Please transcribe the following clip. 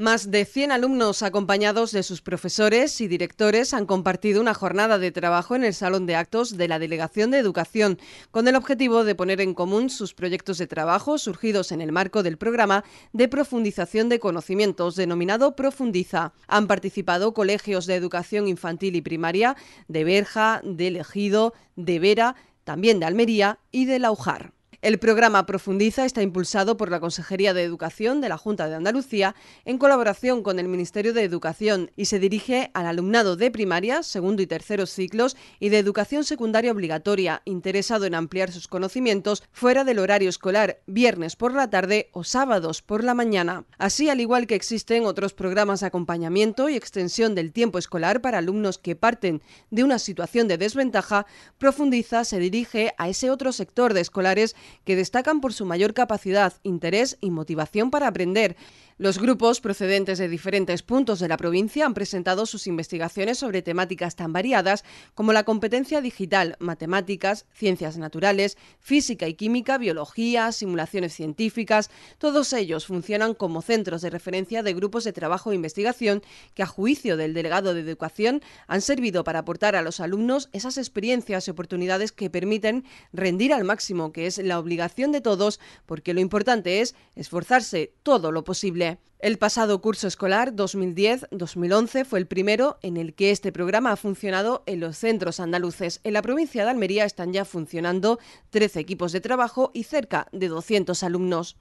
Más de 100 alumnos acompañados de sus profesores y directores han compartido una jornada de trabajo en el Salón de Actos de la Delegación de Educación, con el objetivo de poner en común sus proyectos de trabajo surgidos en el marco del programa de profundización de conocimientos denominado Profundiza. Han participado colegios de educación infantil y primaria de Berja, de Elegido, de Vera, también de Almería y de Laujar. El programa Profundiza está impulsado por la Consejería de Educación de la Junta de Andalucía en colaboración con el Ministerio de Educación y se dirige al alumnado de primaria, segundo y terceros ciclos y de educación secundaria obligatoria interesado en ampliar sus conocimientos fuera del horario escolar, viernes por la tarde o sábados por la mañana. Así, al igual que existen otros programas de acompañamiento y extensión del tiempo escolar para alumnos que parten de una situación de desventaja, Profundiza se dirige a ese otro sector de escolares que destacan por su mayor capacidad, interés y motivación para aprender. Los grupos procedentes de diferentes puntos de la provincia han presentado sus investigaciones sobre temáticas tan variadas como la competencia digital, matemáticas, ciencias naturales, física y química, biología, simulaciones científicas. Todos ellos funcionan como centros de referencia de grupos de trabajo e investigación que, a juicio del delegado de Educación, han servido para aportar a los alumnos esas experiencias y oportunidades que permiten rendir al máximo, que es la obligación de todos porque lo importante es esforzarse todo lo posible. El pasado curso escolar 2010-2011 fue el primero en el que este programa ha funcionado en los centros andaluces. En la provincia de Almería están ya funcionando 13 equipos de trabajo y cerca de 200 alumnos.